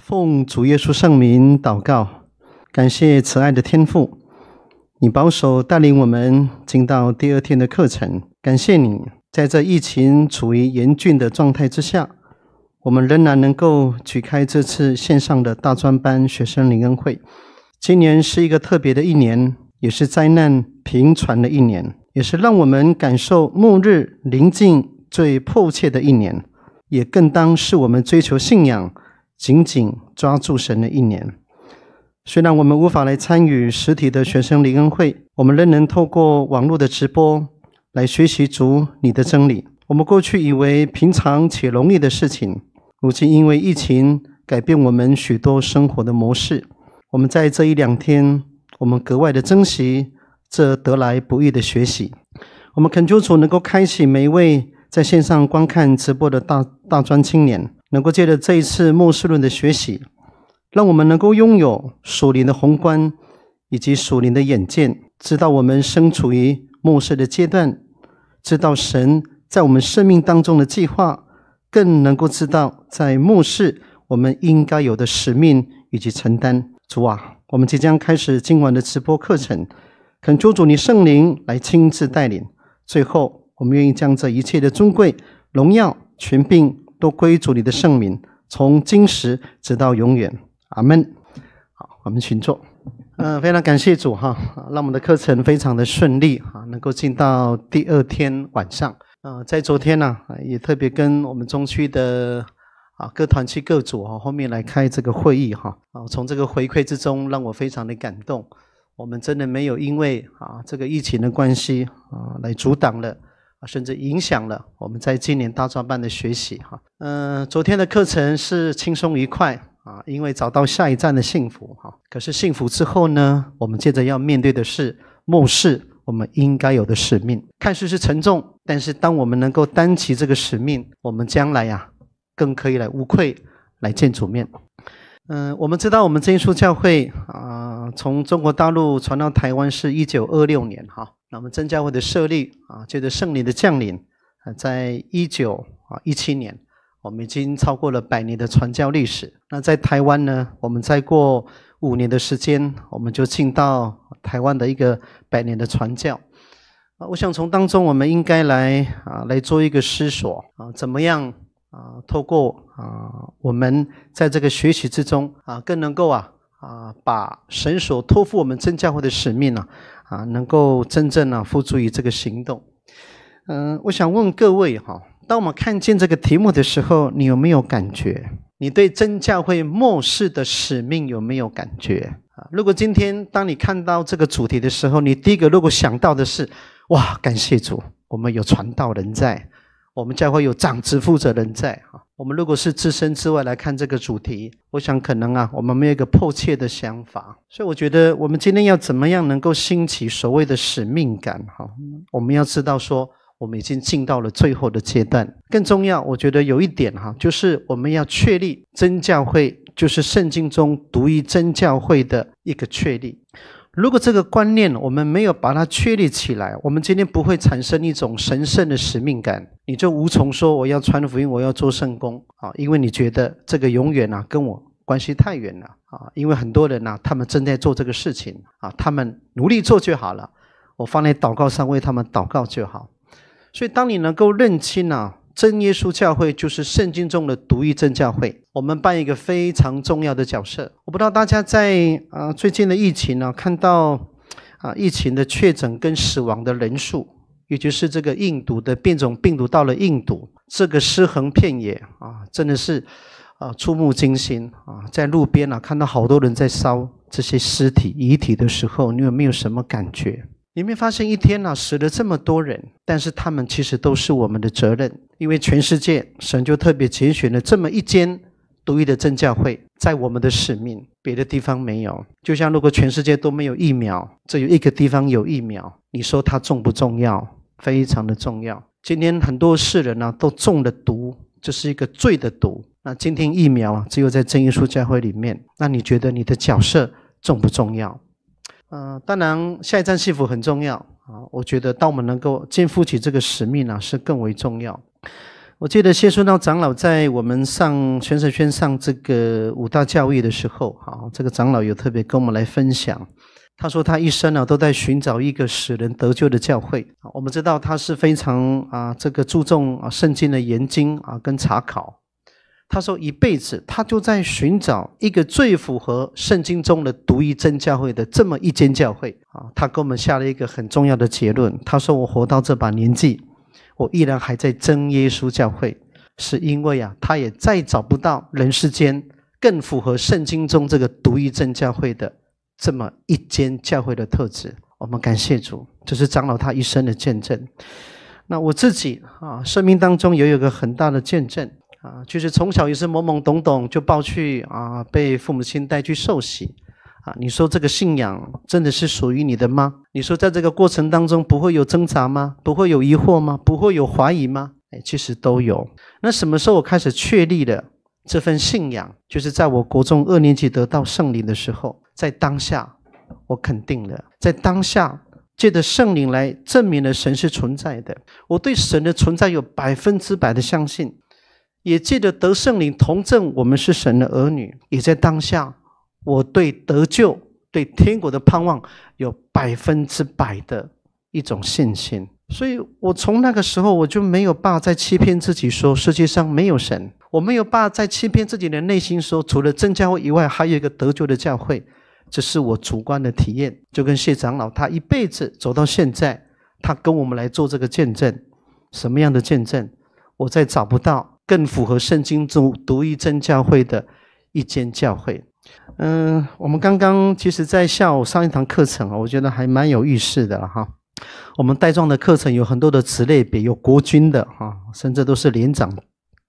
奉主耶稣圣名祷告，感谢慈爱的天父，你保守带领我们进到第二天的课程。感谢你，在这疫情处于严峻的状态之下，我们仍然能够举开这次线上的大专班学生灵恩会。今年是一个特别的一年，也是灾难频传的一年，也是让我们感受末日临近最迫切的一年，也更当是我们追求信仰。紧紧抓住神的一年，虽然我们无法来参与实体的学生灵恩会，我们仍能透过网络的直播来学习主你的真理。我们过去以为平常且容易的事情，如今因为疫情改变我们许多生活的模式。我们在这一两天，我们格外的珍惜这得来不易的学习。我们恳求主能够开启每一位在线上观看直播的大大专青年。能够借着这一次末世论的学习，让我们能够拥有属灵的宏观以及属灵的眼界，知道我们身处于末世的阶段，知道神在我们生命当中的计划，更能够知道在末世我们应该有的使命以及承担。主啊，我们即将开始今晚的直播课程，恳求主你圣灵来亲自带领。最后，我们愿意将这一切的尊贵、荣耀、权柄。都归主你的圣名，从今时直到永远，阿门。好，我们请坐。嗯，非常感谢主哈，让我们的课程非常的顺利哈，能够进到第二天晚上。呃，在昨天呢，也特别跟我们中区的啊各团区各组哈后面来开这个会议哈。啊，从这个回馈之中，让我非常的感动。我们真的没有因为啊这个疫情的关系啊来阻挡了。啊，甚至影响了我们在今年大专班的学习哈。嗯，昨天的课程是轻松愉快啊，因为找到下一站的幸福哈。可是幸福之后呢，我们接着要面对的是末世，我们应该有的使命。看似是沉重，但是当我们能够担起这个使命，我们将来呀，更可以来无愧来见主面。嗯，我们知道我们真耶稣教会啊，从中国大陆传到台湾是一九二六年哈。那我们真教会的设立啊，就是圣灵的降临啊，在一九啊一七年，我们已经超过了百年的传教历史。那在台湾呢，我们再过五年的时间，我们就进到台湾的一个百年的传教啊。我想从当中，我们应该来啊来做一个思索啊，怎么样？啊，透过啊，我们在这个学习之中啊，更能够啊啊，把神所托付我们真教会的使命呢啊，能够真正呢付诸于这个行动。嗯，我想问各位哈，当我们看见这个题目的时候，你有没有感觉？你对真教会末世的使命有没有感觉？啊，如果今天当你看到这个主题的时候，你第一个如果想到的是，哇，感谢主，我们有传道人在。我们教会有长职负责人在哈，我们如果是置身之外来看这个主题，我想可能啊，我们没有一个迫切的想法。所以我觉得我们今天要怎么样能够兴起所谓的使命感哈？我们要知道说，我们已经进到了最后的阶段。更重要，我觉得有一点哈，就是我们要确立真教会就是圣经中独一真教会的一个确立。如果这个观念我们没有把它确立起来，我们今天不会产生一种神圣的使命感。你就无从说我要传福音，我要做圣功啊，因为你觉得这个永远呢跟我关系太远了啊。因为很多人呢，他们正在做这个事情啊，他们努力做就好了，我放在祷告上为他们祷告就好。所以，当你能够认清啊，真耶稣教会就是圣经中的独一真教会，我们扮演一个非常重要的角色。我不知道大家在啊最近的疫情呢，看到啊疫情的确诊跟死亡的人数。也就是这个印度的变种病毒到了印度，这个尸横遍野啊，真的是啊触目惊心啊！在路边啊看到好多人在烧这些尸体遗体的时候，你有没有什么感觉？你没发现一天呢死了这么多人，但是他们其实都是我们的责任，因为全世界神就特别拣选了这么一间独一的正教会，在我们的使命别的地方没有。就像如果全世界都没有疫苗，只有一个地方有疫苗，你说它重不重要？非常的重要。今天很多世人呢都中了毒，这是一个罪的毒。那今天疫苗啊，只有在正耶稣教会里面。那你觉得你的角色重不重要？嗯，当然下一站幸福很重要啊。我觉得当我们能够肩负起这个使命呢，是更为重要。我记得谢顺道长老在我们上全圣宣上这个五大教育的时候，好，这个长老有特别跟我们来分享。他说他一生啊都在寻找一个使人得救的教会。我们知道他是非常啊这个注重圣经的研经啊跟查考。他说一辈子他就在寻找一个最符合圣经中的独一真教会的这么一间教会啊。他给我们下了一个很重要的结论。他说我活到这把年纪，我依然还在争耶稣教会，是因为啊他也再找不到人世间更符合圣经中这个独一真教会的。这么一间教会的特质，我们感谢主，这是长老他一生的见证。那我自己啊，生命当中也有个很大的见证啊，就是从小也是懵懵懂懂就抱去啊，被父母亲带去受洗啊。你说这个信仰真的是属于你的吗？你说在这个过程当中不会有挣扎吗？不会有疑惑吗？不会有怀疑吗？哎，其实都有。那什么时候开始确立的这份信仰？就是在我国中二年级得到圣灵的时候。在当下，我肯定了，在当下借着圣灵来证明了神是存在的。我对神的存在有百分之百的相信，也借着得圣灵同证，我们是神的儿女。也在当下，我对得救、对天国的盼望有百分之百的一种信心。所以，我从那个时候，我就没有法在欺骗自己说世界上没有神，我没有法在欺骗自己的内心说除了真教会以外，还有一个得救的教会。这是我主观的体验，就跟谢长老他一辈子走到现在，他跟我们来做这个见证，什么样的见证？我在找不到更符合圣经中独一真教会的一间教会。嗯，我们刚刚其实在下午上一堂课程啊，我觉得还蛮有意思的哈。我们带状的课程有很多的词类别，有国军的哈，甚至都是连长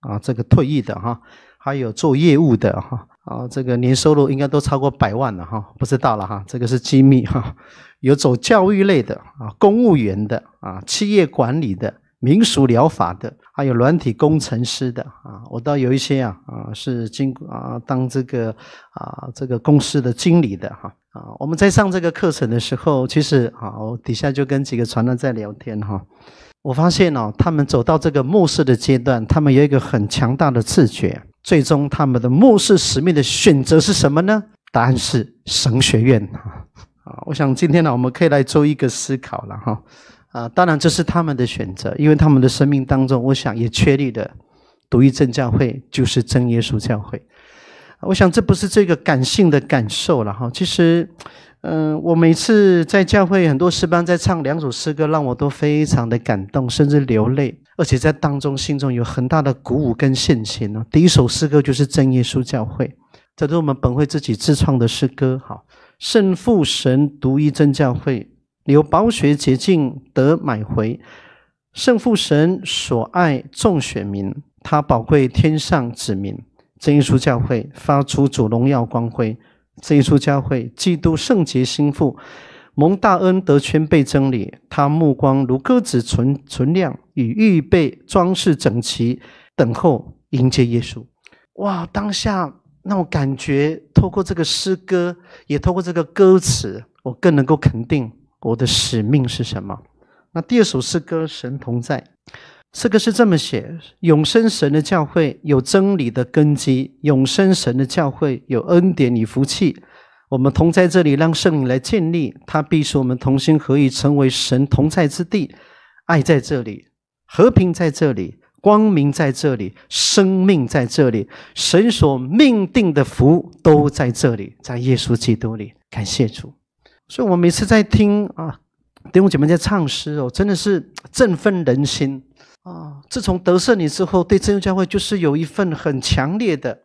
啊，这个退役的哈，还有做业务的哈。啊，这个年收入应该都超过百万了哈，不知道了哈，这个是机密哈。有走教育类的啊，公务员的啊，企业管理的，民俗疗法的，还有软体工程师的啊，我倒有一些啊啊，是经啊当这个啊这个公司的经理的哈啊。我们在上这个课程的时候，其实啊，我底下就跟几个传单在聊天哈，我发现呢，他们走到这个末世的阶段，他们有一个很强大的自觉。最终，他们的末世使命的选择是什么呢？答案是神学院。啊，我想今天呢，我们可以来做一个思考了哈。啊，当然这是他们的选择，因为他们的生命当中，我想也确立的独一真教会就是真耶稣教会。我想这不是这个感性的感受了哈。其实，嗯，我每次在教会很多诗班在唱两首诗歌，让我都非常的感动，甚至流泪。而且在当中心中有很大的鼓舞跟信心呢。第一首诗歌就是真耶稣教会，这是我们本会自己自创的诗歌。好，圣父神独一真教会，由宝血洁净得买回，圣父神所爱众选民，他宝贵天上子民，真耶稣教会发出主荣耀光辉，真耶稣教会基督圣洁心腹。蒙大恩得圈被真理，他目光如鸽子存存量，与预备装饰整齐，等候迎接耶稣。哇！当下让我感觉，透过这个诗歌，也透过这个歌词，我更能够肯定我的使命是什么。那第二首诗歌《神同在》，诗歌是这么写：永生神的教会有真理的根基，永生神的教会有恩典与福气。我们同在这里，让圣灵来建立，他必使我们同心合一，成为神同在之地。爱在这里，和平在这里，光明在这里，生命在这里，神所命定的福都在这里，在耶稣基督里。感谢主！所以，我每次在听啊，弟兄姐妹在唱诗哦，真的是振奋人心啊！自从得胜你之后，对真耶教会就是有一份很强烈的。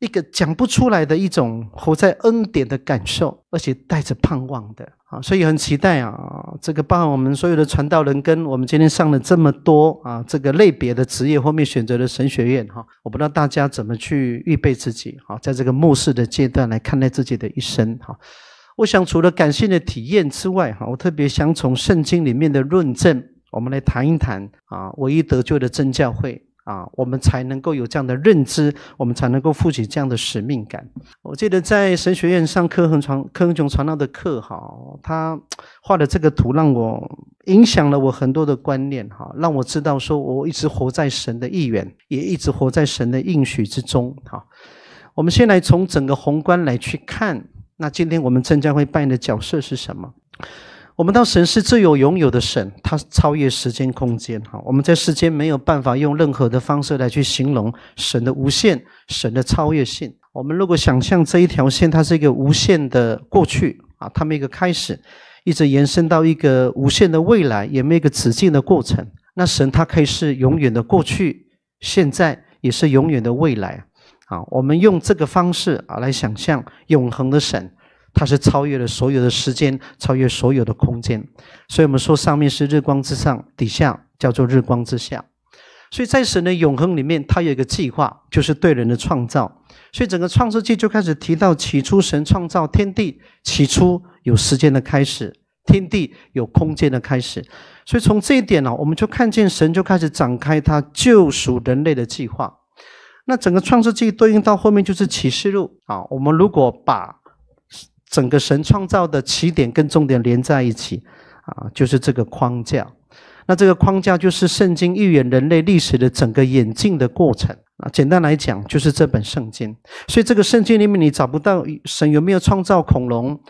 一个讲不出来的一种活在恩典的感受，而且带着盼望的啊，所以很期待啊。这个包括我们所有的传道人，跟我们今天上了这么多啊，这个类别的职业后面选择了神学院哈，我不知道大家怎么去预备自己哈，在这个牧世的阶段来看待自己的一生哈。我想除了感性的体验之外哈，我特别想从圣经里面的论证，我们来谈一谈啊，唯一得救的真教会。啊，我们才能够有这样的认知，我们才能够负起这样的使命感。我记得在神学院上柯恒传、柯恒琼传道的课，哈，他画的这个图让我影响了我很多的观念，哈，让我知道说我一直活在神的意愿，也一直活在神的应许之中，哈。我们先来从整个宏观来去看，那今天我们真教会扮演的角色是什么？我们到神是自有拥有的神，他超越时间空间哈。我们在世间没有办法用任何的方式来去形容神的无限、神的超越性。我们如果想象这一条线，它是一个无限的过去啊，它没一个开始，一直延伸到一个无限的未来，也没有一个止境的过程。那神它可以是永远的过去、现在，也是永远的未来啊。我们用这个方式啊来想象永恒的神。它是超越了所有的时间，超越所有的空间，所以我们说上面是日光之上，底下叫做日光之下。所以在神的永恒里面，它有一个计划，就是对人的创造。所以整个创世纪就开始提到，起初神创造天地，起初有时间的开始，天地有空间的开始。所以从这一点呢，我们就看见神就开始展开他救赎人类的计划。那整个创世纪对应到后面就是启示录啊。我们如果把整个神创造的起点跟终点连在一起，啊，就是这个框架。那这个框架就是圣经预言人类历史的整个演进的过程啊。简单来讲，就是这本圣经。所以这个圣经里面，你找不到神有没有创造恐龙，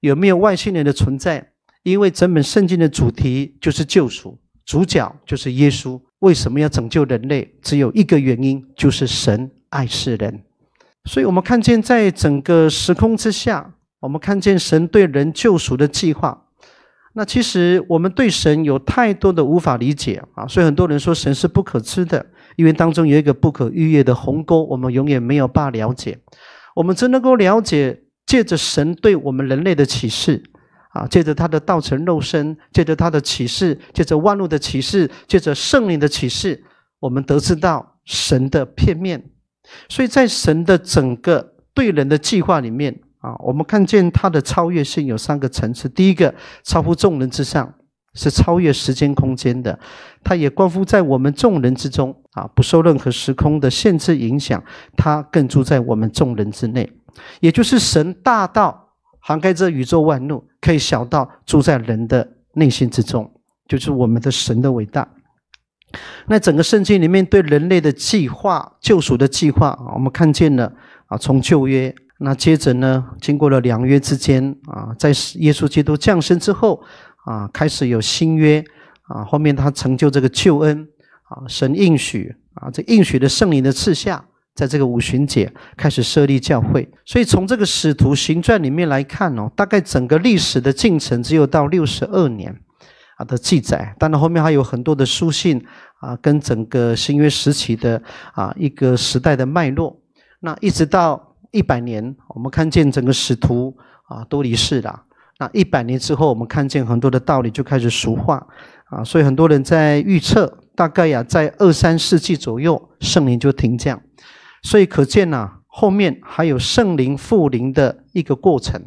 有没有外星人的存在，因为整本圣经的主题就是救赎，主角就是耶稣。为什么要拯救人类？只有一个原因，就是神爱世人。所以我们看见在整个时空之下。我们看见神对人救赎的计划，那其实我们对神有太多的无法理解啊，所以很多人说神是不可知的，因为当中有一个不可逾越的鸿沟，我们永远没有办法了解，我们只能够了解借着神对我们人类的启示啊，借着他的道成肉身，借着他的启示，借着万物的启示，借着圣灵的启示，我们得知到神的片面，所以在神的整个对人的计划里面。啊，我们看见他的超越性有三个层次。第一个，超乎众人之上，是超越时间空间的；，他也关乎在我们众人之中，啊，不受任何时空的限制影响。他更住在我们众人之内，也就是神大到涵盖这宇宙万物，可以小到住在人的内心之中，就是我们的神的伟大。那整个圣经里面对人类的计划、救赎的计划，我们看见了啊，从旧约。那接着呢？经过了两约之间啊，在耶稣基督降生之后啊，开始有新约啊。后面他成就这个救恩啊，神应许啊，在应许的圣灵的赐下，在这个五旬节开始设立教会。所以从这个使徒行传里面来看哦，大概整个历史的进程只有到六十二年啊的记载。当然后面还有很多的书信啊，跟整个新约时期的啊一个时代的脉络。那一直到。一百年，我们看见整个使徒啊都离世了。那一百年之后，我们看见很多的道理就开始俗化啊，所以很多人在预测，大概呀在二三世纪左右，圣灵就停降。所以可见呐，后面还有圣灵复临的一个过程，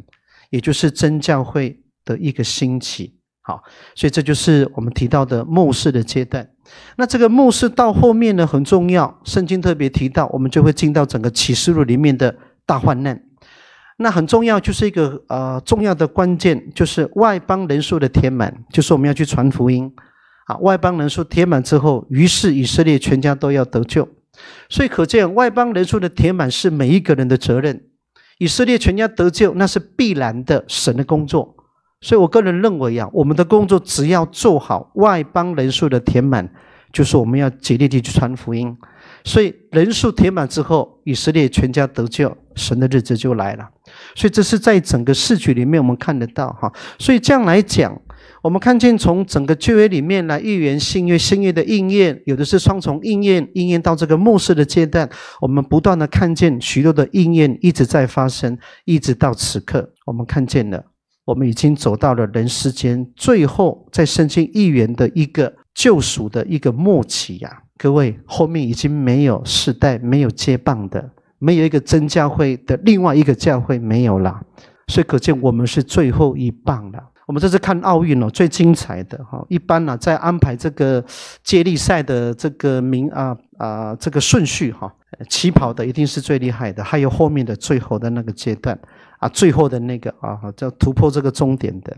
也就是真教会的一个兴起。好，所以这就是我们提到的牧师的阶段。那这个牧师到后面呢，很重要，圣经特别提到，我们就会进到整个启示录里面的。大患难，那很重要，就是一个呃重要的关键，就是外邦人数的填满，就是我们要去传福音啊。外邦人数填满之后，于是以色列全家都要得救。所以可见，外邦人数的填满是每一个人的责任。以色列全家得救，那是必然的，神的工作。所以我个人认为啊，我们的工作只要做好外邦人数的填满，就是我们要竭力地去传福音。所以人数填满之后，以色列全家得救，神的日子就来了。所以这是在整个市局里面我们看得到哈。所以这样来讲，我们看见从整个旧约里面来预言新约，新约的应验，有的是双重应验，应验到这个末世的阶段，我们不断的看见许多的应验一直在发生，一直到此刻，我们看见了，我们已经走到了人世间最后在圣经一言的一个救赎的一个末期呀。各位，后面已经没有世代，没有接棒的，没有一个真教会的另外一个教会没有了，所以可见我们是最后一棒了。我们这次看奥运哦，最精彩的哈，一般呢在安排这个接力赛的这个名啊啊这个顺序哈，起跑的一定是最厉害的，还有后面的最后的那个阶段啊，最后的那个啊叫突破这个终点的。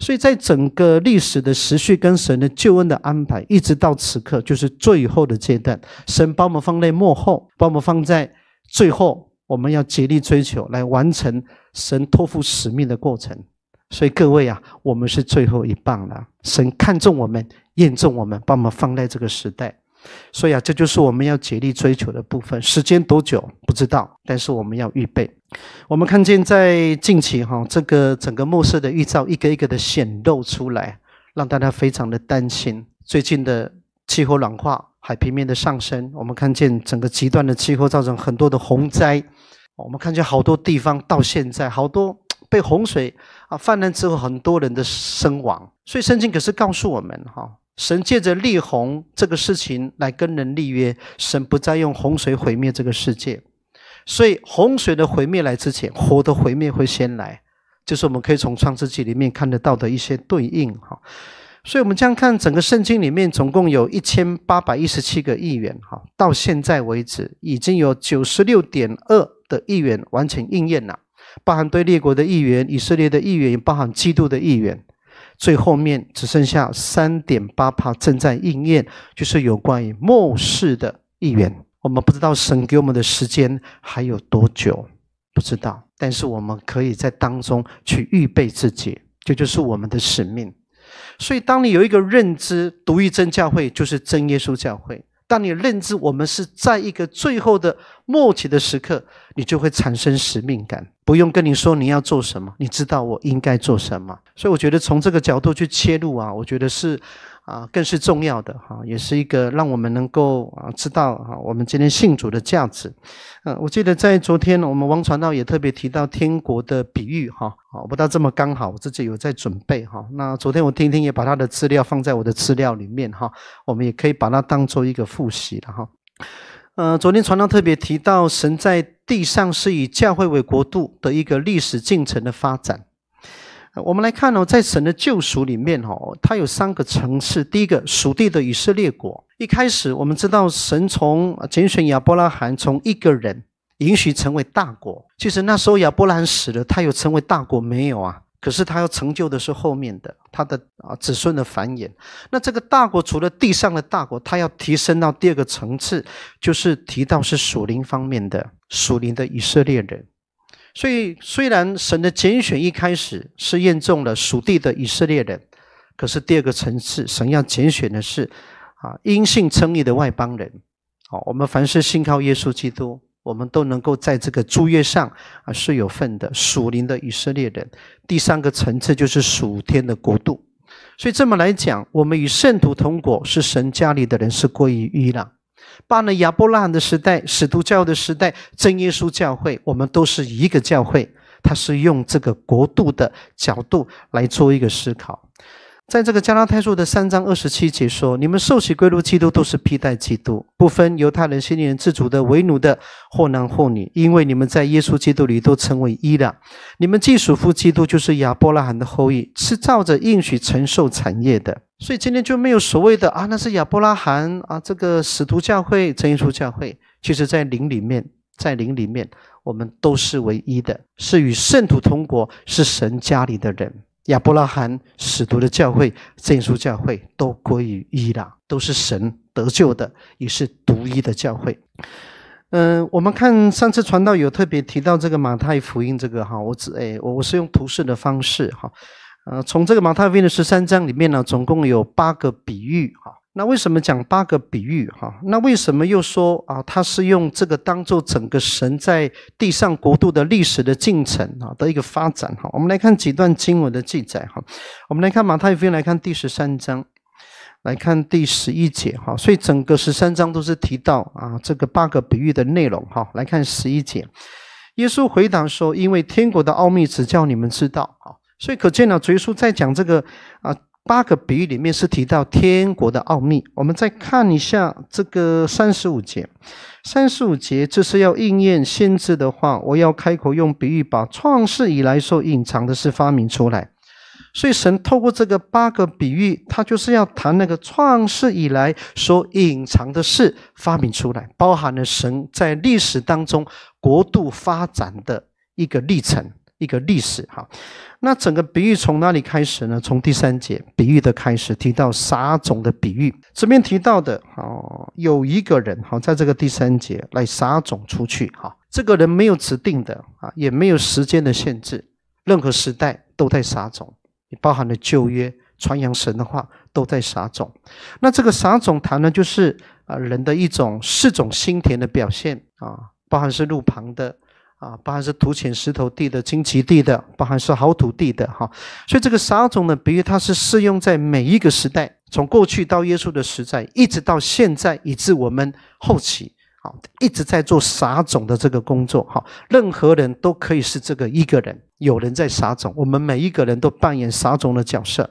所以在整个历史的时序跟神的救恩的安排，一直到此刻，就是最后的阶段，神把我们放在幕后，把我们放在最后，我们要竭力追求来完成神托付使命的过程。所以各位啊，我们是最后一棒了，神看中我们，验证我们，把我们放在这个时代。所以啊，这就是我们要竭力追求的部分。时间多久不知道，但是我们要预备。我们看见在近期哈，这个整个末世的预兆一个一个的显露出来，让大家非常的担心。最近的气候暖化、海平面的上升，我们看见整个极端的气候造成很多的洪灾。我们看见好多地方到现在好多被洪水啊泛滥之后，很多人的身亡。所以圣经可是告诉我们哈。神借着立宏这个事情来跟人立约，神不再用洪水毁灭这个世界，所以洪水的毁灭来之前，火的毁灭会先来，就是我们可以从创世纪里面看得到的一些对应哈。所以我们将看整个圣经里面，总共有一千八百一十七个议员哈，到现在为止已经有九十六点二的议员完成应验了，包含对列国的议员、以色列的员，也包含基督的议员。最后面只剩下三点八趴，正在应验，就是有关于末世的预言。我们不知道神给我们的时间还有多久，不知道。但是我们可以在当中去预备自己，这就是我们的使命。所以，当你有一个认知，独一真教会就是真耶稣教会。当你认知我们是在一个最后的末期的时刻，你就会产生使命感。不用跟你说你要做什么，你知道我应该做什么。所以我觉得从这个角度去切入啊，我觉得是。啊，更是重要的哈，也是一个让我们能够啊知道哈，我们今天信主的价值。嗯，我记得在昨天，我们王传道也特别提到天国的比喻哈，啊，不到这么刚好，我自己有在准备哈。那昨天我听听也把他的资料放在我的资料里面哈，我们也可以把它当做一个复习的哈。嗯，昨天传道特别提到，神在地上是以教会为国度的一个历史进程的发展。我们来看哦，在神的救赎里面哦，它有三个层次。第一个，属地的以色列国。一开始，我们知道神从拣选亚伯拉罕，从一个人允许成为大国。其实那时候亚伯拉罕死了，他有成为大国没有啊？可是他要成就的是后面的他的啊子孙的繁衍。那这个大国除了地上的大国，他要提升到第二个层次，就是提到是属灵方面的属灵的以色列人。所以，虽然神的拣选一开始是验证了属地的以色列人，可是第二个层次，神要拣选的是啊，因信称义的外邦人。好，我们凡是信靠耶稣基督，我们都能够在这个诸约上啊是有份的，属灵的以色列人。第三个层次就是属天的国度。所以这么来讲，我们与圣徒同国，是神家里的人，是归于伊朗。办了亚伯拉罕的时代、使徒教的时代、真耶稣教会，我们都是一个教会。他是用这个国度的角度来做一个思考。在这个加拉太书的三章二十七节说：“你们受洗归入基督，都是披戴基督，不分犹太人、希腊人、自主的、为奴的，或男或女，因为你们在耶稣基督里都成为一了。你们既属乎基督，就是亚伯拉罕的后裔，是照着应许承受产业的。”所以今天就没有所谓的啊，那是亚伯拉罕啊，这个使徒教会、真耶稣教会，其实，在灵里面，在灵里面，我们都是唯一的，是与圣徒同国，是神家里的人。亚伯拉罕、使徒的教会、真耶稣教会都归于一了，都是神得救的，也是独一的教会。嗯，我们看上次传道有特别提到这个马太福音这个哈，我只哎，我我是用图示的方式哈。呃，从这个马太福音的十三章里面呢，总共有八个比喻哈。那为什么讲八个比喻哈？那为什么又说啊，他是用这个当做整个神在地上国度的历史的进程啊的一个发展哈？我们来看几段经文的记载哈。我们来看马太福音，来看第十三章，来看第十一节哈。所以整个十三章都是提到啊这个八个比喻的内容哈。来看十一节，耶稣回答说：“因为天国的奥秘只叫你们知道啊。”所以可见了，主耶稣在讲这个啊八个比喻里面是提到天国的奥秘。我们再看一下这个三十五节，三十五节这是要应验先知的话。我要开口用比喻，把创世以来所隐藏的事发明出来。所以神透过这个八个比喻，他就是要谈那个创世以来所隐藏的事发明出来，包含了神在历史当中国度发展的一个历程。一个历史哈，那整个比喻从哪里开始呢？从第三节比喻的开始提到撒种的比喻，这边提到的哦，有一个人哈，在这个第三节来撒种出去哈，这个人没有指定的啊，也没有时间的限制，任何时代都在撒种，也包含了旧约传扬神的话都在撒种。那这个撒种谈呢，就是啊，人的一种四种心田的表现啊，包含是路旁的。啊，包含是土浅石头地的荆棘地的，包含是好土地的哈，所以这个撒种呢，比喻它是适用在每一个时代，从过去到耶稣的时代，一直到现在，以至我们后期啊，一直在做撒种的这个工作哈。任何人都可以是这个一个人，有人在撒种，我们每一个人都扮演撒种的角色。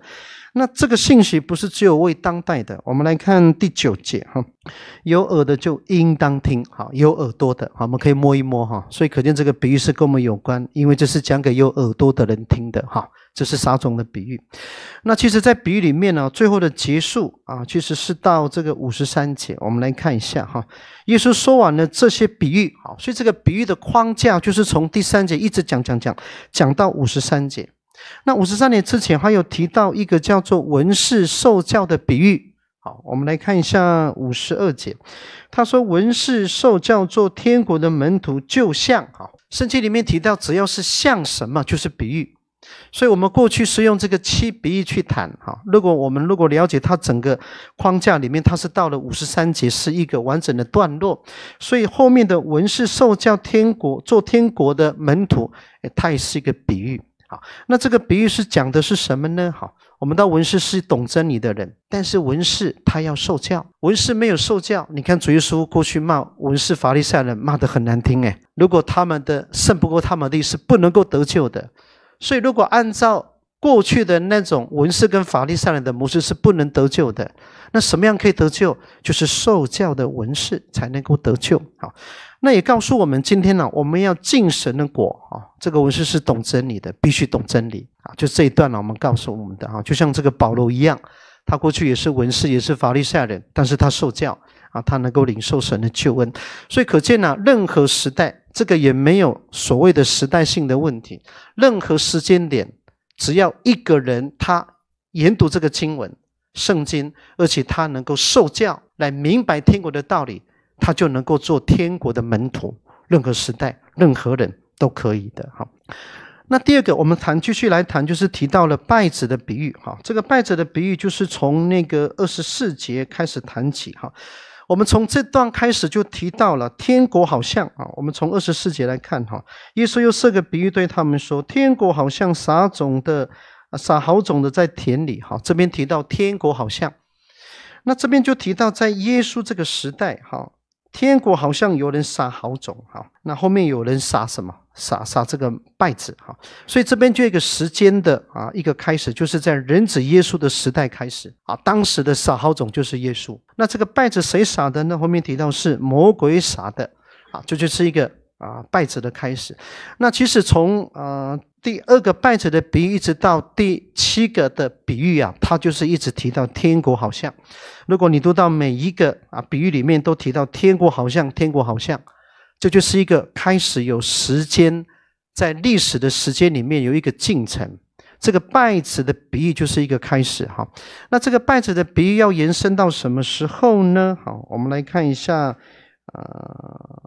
那这个信息不是只有为当代的，我们来看第九节哈，有耳的就应当听，哈，有耳朵的，好，我们可以摸一摸哈，所以可见这个比喻是跟我们有关，因为这是讲给有耳朵的人听的哈，这是撒种的比喻？那其实，在比喻里面呢，最后的结束啊，其实是到这个五十三节，我们来看一下哈，耶稣说完了这些比喻，好，所以这个比喻的框架就是从第三节一直讲讲讲讲到五十三节。那五十三年之前还有提到一个叫做文士受教的比喻，好，我们来看一下五十二节，他说文士受教做天国的门徒，就像哈圣经里面提到，只要是像什么就是比喻，所以我们过去是用这个七比喻去谈哈。如果我们如果了解它整个框架里面，它是到了五十三节是一个完整的段落，所以后面的文士受教天国做天国的门徒，它也是一个比喻。好，那这个比喻是讲的是什么呢？好，我们到文士是懂真理的人，但是文士他要受教，文士没有受教，你看主耶稣过去骂文士法利赛人，骂的很难听诶，如果他们的圣不过他们的是不能够得救的，所以如果按照。过去的那种文士跟法利赛人的模式是不能得救的。那什么样可以得救？就是受教的文士才能够得救啊。那也告诉我们，今天呢，我们要敬神的果啊。这个文士是懂真理的，必须懂真理啊。就这一段呢，我们告诉我们的啊，就像这个保罗一样，他过去也是文士，也是法利赛人，但是他受教啊，他能够领受神的救恩。所以可见呢，任何时代这个也没有所谓的时代性的问题，任何时间点。只要一个人他研读这个经文《圣经》，而且他能够受教来明白天国的道理，他就能够做天国的门徒。任何时代、任何人都可以的。好，那第二个我们谈，继续来谈，就是提到了败者的比喻。哈，这个败者的比喻就是从那个二十四节开始谈起。哈。我们从这段开始就提到了天国好像啊，我们从二十四节来看哈，耶稣又设个比喻对他们说，天国好像撒种的，撒好种的在田里哈，这边提到天国好像，那这边就提到在耶稣这个时代哈。天国好像有人撒好种，哈，那后面有人撒什么？撒撒这个败子，哈，所以这边就一个时间的啊，一个开始，就是在人子耶稣的时代开始，啊，当时的撒好种就是耶稣，那这个败子谁撒的呢？后面提到是魔鬼撒的，啊，这就是一个啊败子的开始，那其实从啊。第二个拜者的比喻，一直到第七个的比喻啊，他就是一直提到天国好像。如果你读到每一个啊比喻里面都提到天国好像，天国好像，这就是一个开始有时间，在历史的时间里面有一个进程。这个拜子的比喻就是一个开始哈。那这个拜子的比喻要延伸到什么时候呢？好，我们来看一下，呃，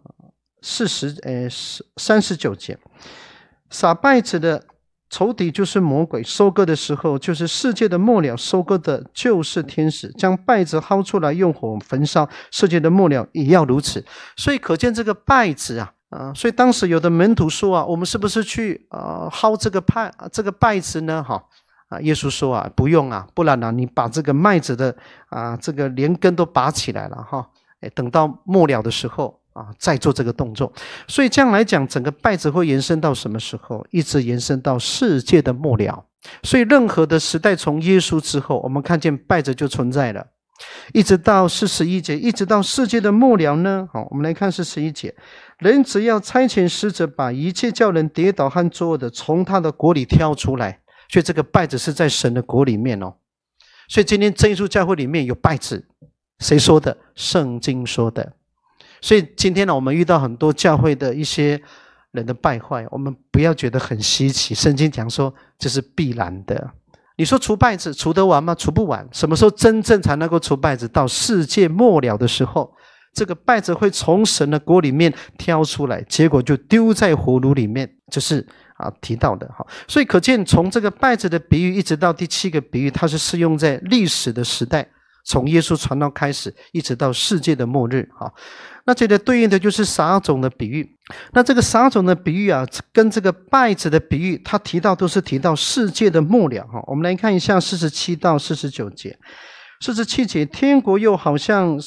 四十呃三十九节。撒败子的仇敌就是魔鬼，收割的时候就是世界的末了，收割的就是天使，将败子薅出来用火焚烧，世界的末了也要如此，所以可见这个败子啊，啊，所以当时有的门徒说啊，我们是不是去啊薅这个派这个稗子呢？哈，啊，耶稣说啊，不用啊，不然呢，你把这个麦子的啊这个连根都拔起来了哈，哎，等到末了的时候。啊，在做这个动作，所以这样来讲，整个拜者会延伸到什么时候？一直延伸到世界的末了。所以任何的时代，从耶稣之后，我们看见拜者就存在了，一直到四十一节，一直到世界的末了呢。好，我们来看四十一节：人只要差遣使者，把一切叫人跌倒和作恶的，从他的国里挑出来。所以这个拜者是在神的国里面哦。所以今天真耶稣教会里面有拜子，谁说的？圣经说的。所以今天呢，我们遇到很多教会的一些人的败坏，我们不要觉得很稀奇。圣经讲说这是必然的。你说除败子除得完吗？除不完。什么时候真正才能够除败子？到世界末了的时候，这个败子会从神的锅里面挑出来，结果就丢在火炉里面。这是啊提到的哈。所以可见从这个败子的比喻一直到第七个比喻，它是适用在历史的时代。从耶稣传道开始，一直到世界的末日，哈，那这里对应的就是撒种的比喻。那这个撒种的比喻啊，跟这个拜子的比喻，他提到都是提到世界的末了，哈。我们来看一下四十七到四十九节。四十七节，天国又好像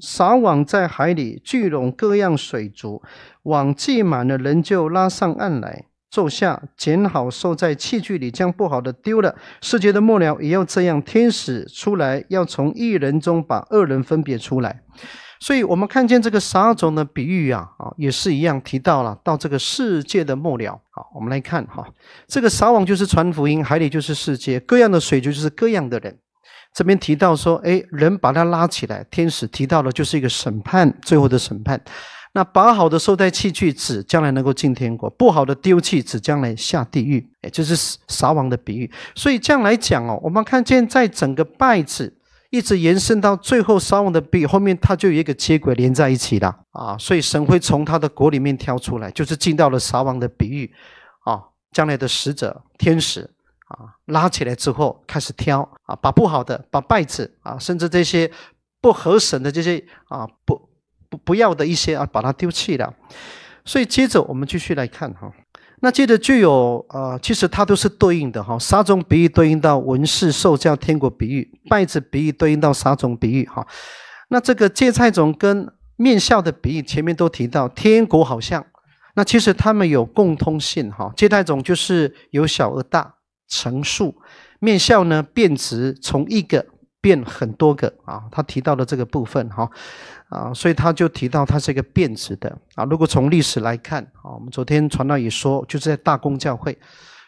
撒网在海里，聚拢各样水族，网系满了，人就拉上岸来。坐下，捡好收在器具里，将不好的丢了。世界的末了也要这样。天使出来，要从一人中把二人分别出来。所以，我们看见这个十二种的比喻啊，啊，也是一样提到了到这个世界的末了。好，我们来看哈，这个撒网就是传福音，海里就是世界，各样的水就是各样的人。这边提到说，哎，人把他拉起来，天使提到了就是一个审判，最后的审判。那把好的收带具，指将来能够进天国；不好的丢弃，指将来下地狱。也就是撒网的比喻。所以这样来讲哦，我们看见在整个拜子一直延伸到最后撒网的比喻，后面它就有一个接轨连在一起了啊。所以神会从他的国里面挑出来，就是进到了撒网的比喻啊，将来的使者、天使啊拉起来之后开始挑啊，把不好的、把拜子啊，甚至这些不合神的这些啊不。不要的一些啊，把它丢弃了。所以接着我们继续来看哈，那接着就有呃，其实它都是对应的哈。三种比喻对应到文士受教天国比喻，拜子比喻对应到三种比喻哈。那这个芥菜种跟面笑的比喻前面都提到，天国好像，那其实它们有共通性哈。芥菜种就是由小而大成树，面笑呢变直从一个。变很多个啊，他提到的这个部分哈啊，所以他就提到它是一个变质的啊。如果从历史来看啊，我们昨天传道也说，就是在大公教会，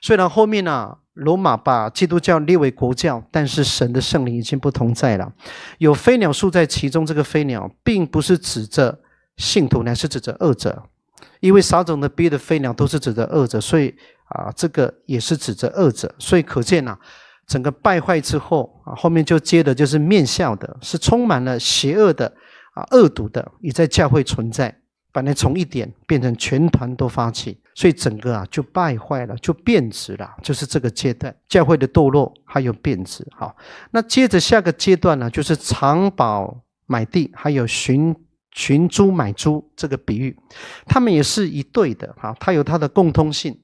虽然后面呢，罗马把基督教列为国教，但是神的圣灵已经不同在了。有飞鸟树在其中，这个飞鸟并不是指着信徒，乃是指着恶者，因为撒种的逼的飞鸟都是指着恶者，所以啊，这个也是指着恶者，所以可见呢。整个败坏之后啊，后面就接的就是面笑的，是充满了邪恶的啊，恶毒的也在教会存在，把那从一点变成全团都发起，所以整个啊就败坏了，就变质了，就是这个阶段教会的堕落还有变质。好，那接着下个阶段呢，就是藏宝买地，还有寻寻租买猪这个比喻，他们也是一对的哈，它有它的共通性。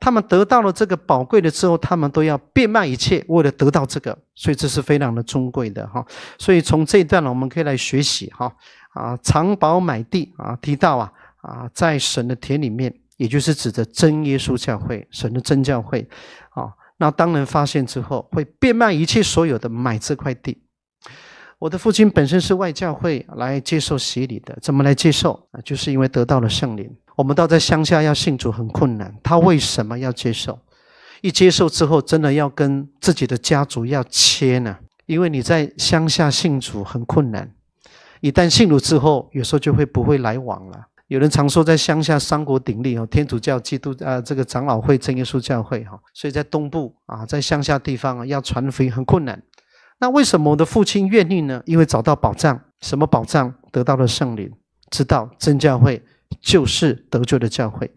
他们得到了这个宝贵的之后，他们都要变卖一切，为了得到这个，所以这是非常的尊贵的哈。所以从这一段呢，我们可以来学习哈啊，藏宝买地啊，提到啊啊，在神的田里面，也就是指的真耶稣教会，神的真教会，啊，那当人发现之后，会变卖一切所有的，买这块地。我的父亲本身是外教会来接受洗礼的，怎么来接受？就是因为得到了圣灵。我们到在乡下要信主很困难，他为什么要接受？一接受之后，真的要跟自己的家族要切呢？因为你在乡下信主很困难，一旦信主之后，有时候就会不会来往了。有人常说，在乡下三国鼎立哦，天主教、基督啊，这个长老会、真耶稣教会哈，所以在东部啊，在乡下地方啊，要传福音很困难。那为什么我的父亲愿意呢？因为找到宝藏，什么宝藏？得到了圣灵，知道真教会就是得救的教会。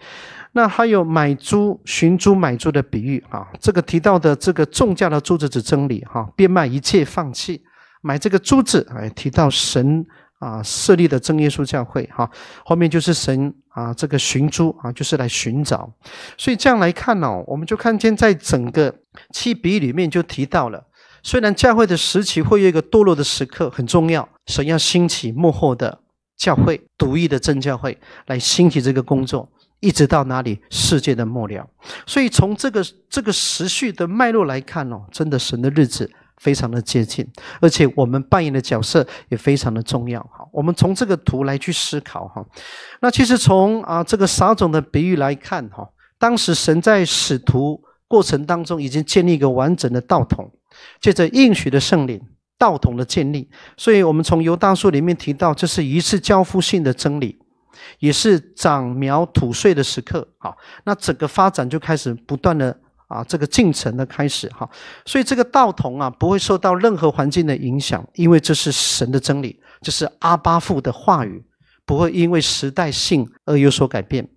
那还有买猪、寻猪、买猪的比喻啊，这个提到的这个重价的珠子指真理哈，变卖一切，放弃买这个珠子哎，提到神啊设立的真耶稣教会哈，后面就是神啊这个寻珠啊，就是来寻找。所以这样来看呢，我们就看见在整个七比喻里面就提到了。虽然教会的时期会有一个堕落的时刻，很重要。神要兴起幕后的教会、独一的真教会来兴起这个工作，一直到哪里世界的末了。所以从这个这个时序的脉络来看哦，真的神的日子非常的接近，而且我们扮演的角色也非常的重要。好，我们从这个图来去思考哈。那其实从啊这个撒种的比喻来看哈，当时神在使徒。过程当中已经建立一个完整的道统，接着应许的圣灵，道统的建立，所以我们从犹大书里面提到，这是一次交付性的真理，也是长苗吐穗的时刻。啊，那整个发展就开始不断的啊，这个进程的开始哈，所以这个道统啊不会受到任何环境的影响，因为这是神的真理，这是阿巴父的话语。不会因为时代性而有所改变，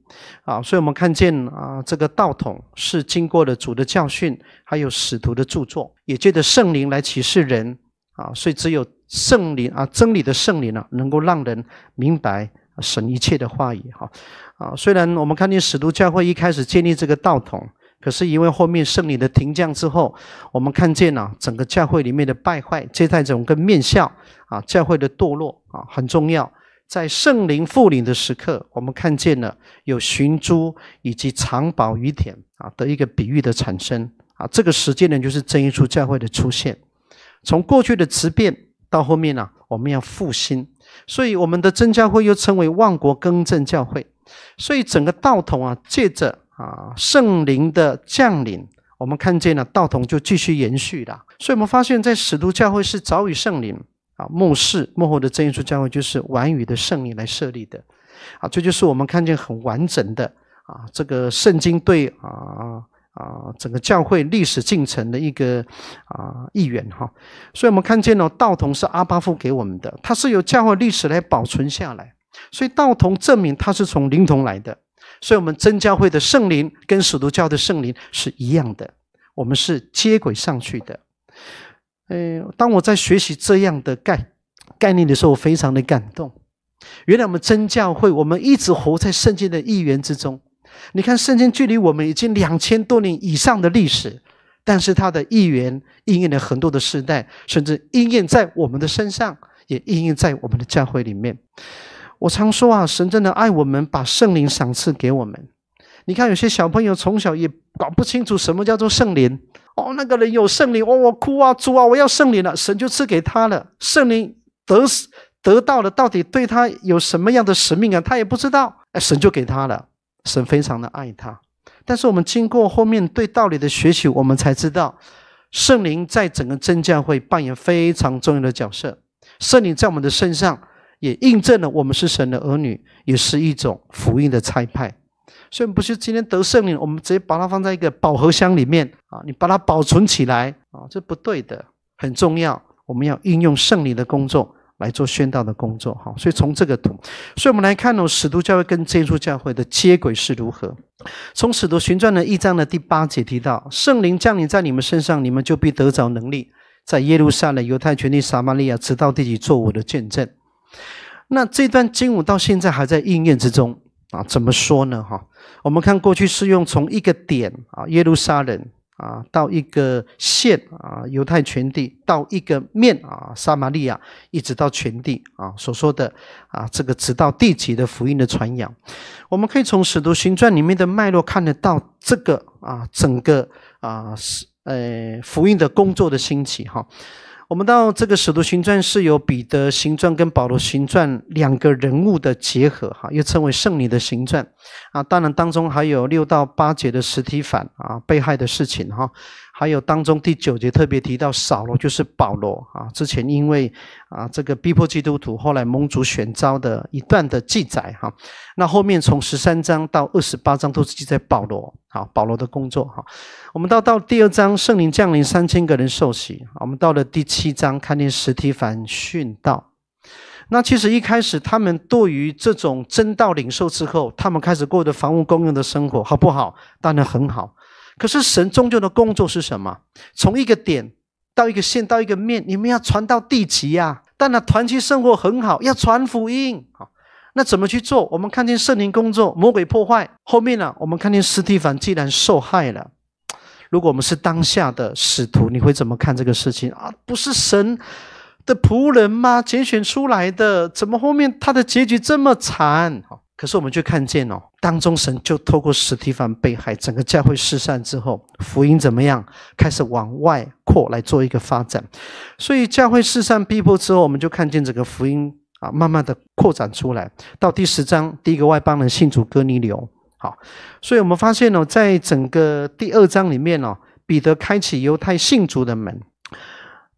啊，所以我们看见啊，这个道统是经过了主的教训，还有使徒的著作，也借着圣灵来启示人，啊，所以只有圣灵啊，真理的圣灵啊，能够让人明白神一切的话语，哈，啊，虽然我们看见使徒教会一开始建立这个道统，可是因为后面圣灵的停降之后，我们看见了整个教会里面的败坏，这待种跟面相啊，教会的堕落啊，很重要。在圣灵复临的时刻，我们看见了有寻珠以及藏宝于田啊的一个比喻的产生啊，这个时间呢就是真一出教会的出现。从过去的质变到后面呢，我们要复兴，所以我们的真教会又称为万国更正教会。所以整个道统啊，借着啊圣灵的降临，我们看见了道统就继续延续了。所以我们发现，在使徒教会是早已圣灵。啊，幕式幕后的真耶稣教会就是完语的圣灵来设立的，啊，这就是我们看见很完整的啊，这个圣经对啊啊整个教会历史进程的一个啊意愿哈，所以我们看见了道童是阿巴夫给我们的，它是由教会历史来保存下来，所以道童证明它是从灵童来的，所以我们真教会的圣灵跟始徒教的圣灵是一样的，我们是接轨上去的。哎，当我在学习这样的概概念的时候，我非常的感动。原来我们真教会，我们一直活在圣经的一员之中。你看，圣经距离我们已经两千多年以上的历史，但是它的一员应验了很多的时代，甚至应验在我们的身上，也应验在我们的教会里面。我常说啊，神真的爱我们，把圣灵赏赐给我们。你看，有些小朋友从小也搞不清楚什么叫做圣灵。哦，那个人有圣灵，哦，我哭啊，主啊，我要圣灵了，神就赐给他了，圣灵得得到了，到底对他有什么样的使命感，他也不知道，哎，神就给他了，神非常的爱他，但是我们经过后面对道理的学习，我们才知道，圣灵在整个真教会扮演非常重要的角色，圣灵在我们的身上也印证了我们是神的儿女，也是一种福音的差派。所以不是今天得圣灵，我们直接把它放在一个保和箱里面啊！你把它保存起来啊，这不对的，很重要。我们要应用圣灵的工作来做宣道的工作，好。所以从这个图，所以我们来看哦，使徒教会跟基督教会的接轨是如何。从使徒行传的一章的第八节提到，圣灵降临在你们身上，你们就必得着能力，在耶路撒冷、犹太、全地、撒玛利亚，直到地极，做我的见证。那这段经文到现在还在应验之中啊？怎么说呢？哈。我们看过去是用从一个点啊耶路撒冷啊到一个县啊犹太全地到一个面啊撒玛利亚一直到全地啊所说的啊这个直到地级的福音的传扬，我们可以从使徒行传里面的脉络看得到这个啊整个啊是呃福音的工作的兴起哈。我们到这个使徒行传是有彼得行传跟保罗行传两个人物的结合，哈，又称为圣女的行传，啊，当然当中还有六到八节的实体反啊，被害的事情，哈。还有当中第九节特别提到扫罗就是保罗啊，之前因为啊这个逼迫基督徒，后来蒙主选召的一段的记载哈。那后面从十三章到二十八章都是记载保罗，好保罗的工作哈。我们到到第二章圣灵降临，三千个人受洗。我们到了第七章看见使徒凡殉道。那其实一开始他们对于这种真道领受之后，他们开始过的房屋公用的生活，好不好？当然很好。可是神终究的工作是什么？从一个点到一个线到一个面，你们要传到地极啊！但那团契生活很好，要传福音啊。那怎么去做？我们看见圣灵工作，魔鬼破坏。后面呢？我们看见斯蒂凡既然受害了。如果我们是当下的使徒，你会怎么看这个事情啊？不是神的仆人吗？拣选出来的，怎么后面他的结局这么惨？好。可是我们就看见哦，当中神就透过史蒂凡被害，整个教会失散之后，福音怎么样开始往外扩来做一个发展？所以教会失散逼迫之后，我们就看见整个福音啊，慢慢的扩展出来。到第十章，第一个外邦人信主哥尼流。好，所以我们发现哦，在整个第二章里面呢，彼得开启犹太信主的门。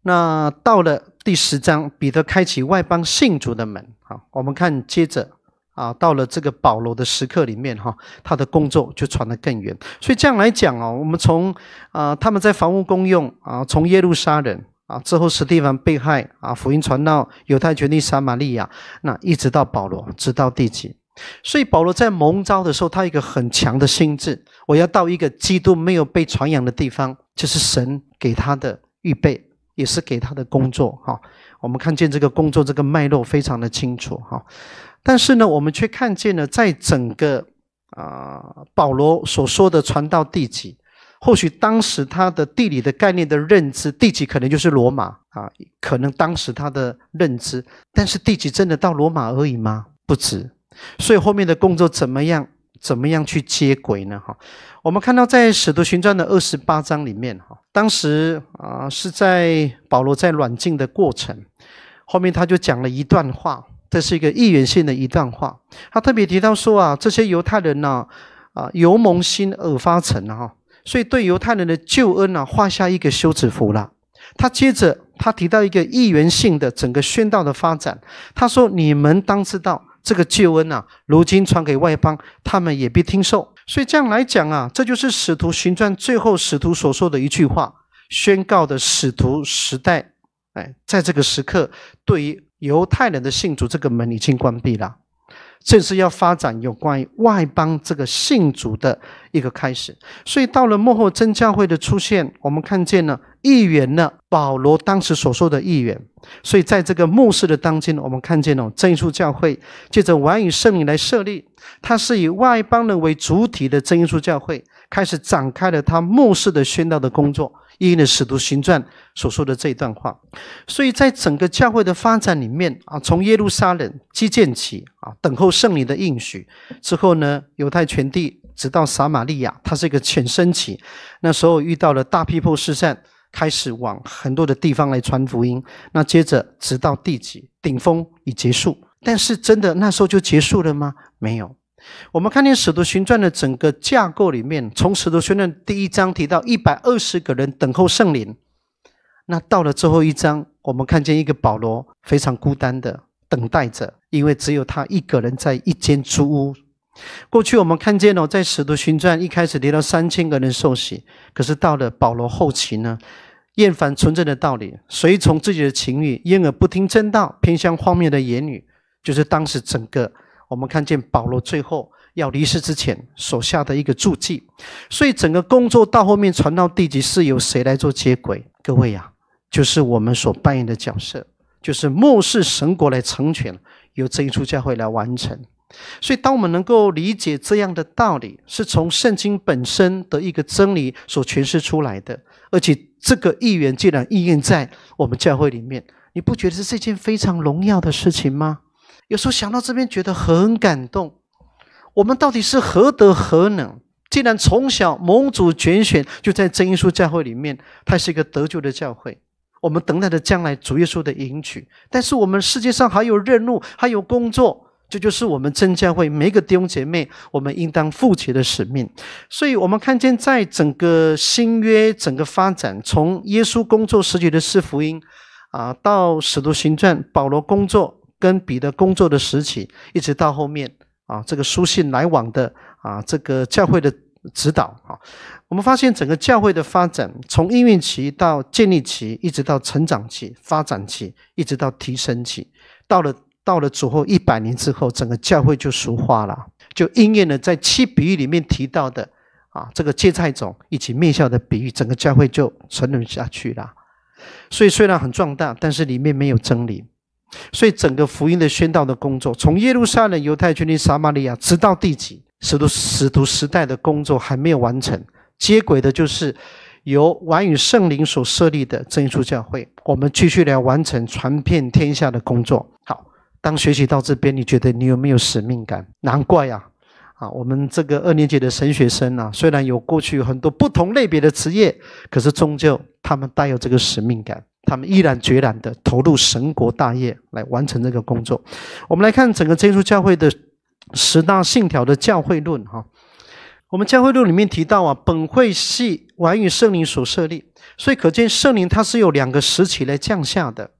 那到了第十章，彼得开启外邦信主的门。好，我们看接着。啊，到了这个保罗的时刻里面哈，他的工作就传得更远。所以这样来讲哦，我们从啊他们在房屋公用啊，从耶路撒冷啊之后，史蒂芬被害啊，福音传到犹太权利撒玛利亚，那一直到保罗，直到地极。所以保罗在蒙召的时候，他一个很强的心智，我要到一个基督没有被传扬的地方，就是神给他的预备，也是给他的工作哈。我们看见这个工作这个脉络非常的清楚哈。但是呢，我们却看见了，在整个啊，保罗所说的传到第几？或许当时他的地理的概念的认知，第几可能就是罗马啊，可能当时他的认知，但是第几真的到罗马而已吗？不止。所以后面的工作怎么样？怎么样去接轨呢？哈，我们看到在《使徒行传》的二十八章里面，哈，当时啊是在保罗在软禁的过程，后面他就讲了一段话。这是一个异源性的一段话，他特别提到说啊，这些犹太人呢，啊由蒙心而发沉哈，所以对犹太人的救恩呢画下一个休止符了。他接着他提到一个异源性的整个宣道的发展，他说你们当知道这个救恩啊，如今传给外邦，他们也必听受。所以这样来讲啊，这就是使徒行传最后使徒所说的一句话，宣告的使徒时代。哎，在这个时刻，对于。犹太人的信主这个门已经关闭了，正是要发展有关于外邦这个信主的一个开始。所以到了幕后真教会的出现，我们看见了议言呢。保罗当时所说的议言，所以在这个墓室的当今，我们看见了真耶稣教会，借着王与圣灵来设立，它是以外邦人为主体的真耶稣教会。开始展开了他牧世的宣道的工作，引用使徒行传所说的这一段话。所以在整个教会的发展里面啊，从耶路撒冷基建起啊，等候圣灵的应许之后呢，犹太全地直到撒玛利亚，它是一个浅升起。那时候遇到了大批破事战，开始往很多的地方来传福音。那接着直到地极顶峰已结束，但是真的那时候就结束了吗？没有。我们看见使徒行传的整个架构里面，从使徒行传第一章提到一百二十个人等候圣灵，那到了最后一章，我们看见一个保罗非常孤单的等待着，因为只有他一个人在一间猪屋。过去我们看见哦，在使徒行传一开始提到三千个人受洗，可是到了保罗后期呢，厌烦纯正的道理，随从自己的情欲，因而不听真道，偏向荒谬的言语，就是当时整个。我们看见保罗最后要离世之前所下的一个注记，所以整个工作到后面传到地级是由谁来做接轨？各位呀，就是我们所扮演的角色，就是末世神国来成全，由这一处教会来完成。所以，当我们能够理解这样的道理，是从圣经本身的一个真理所诠释出来的，而且这个意愿既然意愿在我们教会里面，你不觉得是这件非常荣耀的事情吗？有时候想到这边，觉得很感动。我们到底是何德何能，既然从小蒙主拣选，就在真耶稣教会里面，它是一个得救的教会。我们等待着将来主耶稣的迎娶。但是我们世界上还有任务，还有工作，这就是我们真教会每个弟兄姐妹我们应当负起的使命。所以，我们看见在整个新约整个发展，从耶稣工作时期的四福音啊，到使徒行传保罗工作。跟彼得工作的时期，一直到后面啊，这个书信来往的啊，这个教会的指导啊，我们发现整个教会的发展，从孕育期到建立期，一直到成长期、发展期，一直到提升期，到了到了主后一百年之后，整个教会就俗化了，就应验了在七比喻里面提到的啊，这个芥菜种以及面笑的比喻，整个教会就沉沦下去了。所以虽然很壮大，但是里面没有真理。所以，整个福音的宣道的工作，从耶路撒冷、犹太群地、撒玛利亚，直到第几使徒使徒时代的工作还没有完成。接轨的就是由完与圣灵所设立的真耶稣教会。我们继续来完成传遍天下的工作。好，当学习到这边，你觉得你有没有使命感？难怪啊！啊，我们这个二年级的神学生啊，虽然有过去很多不同类别的职业，可是终究他们带有这个使命感。他们毅然决然的投入神国大业，来完成这个工作。我们来看整个基督教会的十大信条的教会论哈。我们教会论里面提到啊，本会系完与圣灵所设立，所以可见圣灵它是有两个时期来降下的。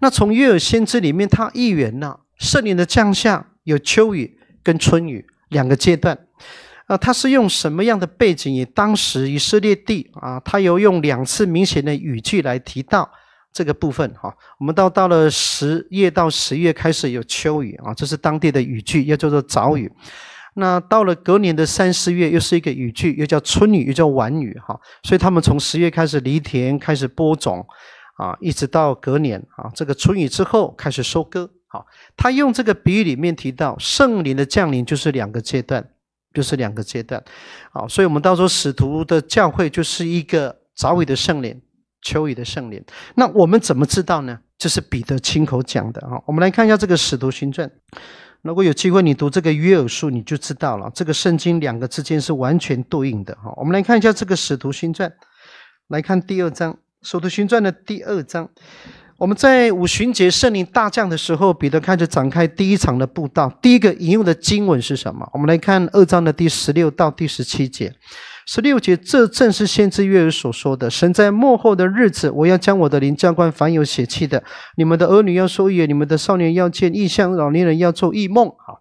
那从约尔先知里面，他预言呢，圣灵的降下有秋雨跟春雨两个阶段。那他是用什么样的背景？以当时以色列地啊，他又用两次明显的语句来提到这个部分哈。我们到到了十月到十月开始有秋雨啊，这是当地的语句，又叫做早雨。那到了隔年的三四月又是一个语句，又叫春雨，又叫晚雨哈。所以他们从十月开始犁田开始播种啊，一直到隔年啊，这个春雨之后开始收割。好，他用这个比喻里面提到圣灵的降临就是两个阶段。就是两个阶段，好，所以我们到时候使徒的教会就是一个早已的圣灵、秋已的圣灵。那我们怎么知道呢？这是彼得亲口讲的啊！我们来看一下这个使徒行传。如果有机会你读这个约尔书，你就知道了，这个圣经两个之间是完全对应的哈。我们来看一下这个使徒行传，来看第二章，使徒行传的第二章。我们在五旬节圣灵大降的时候，彼得开始展开第一场的布道。第一个引用的经文是什么？我们来看二章的第十六到第十七节。十六节，这正是先知约珥所说的：“神在幕后的日子，我要将我的灵降官凡有血气的，你们的儿女要说远，你们的少年要见异象，老年人要做异梦。”好，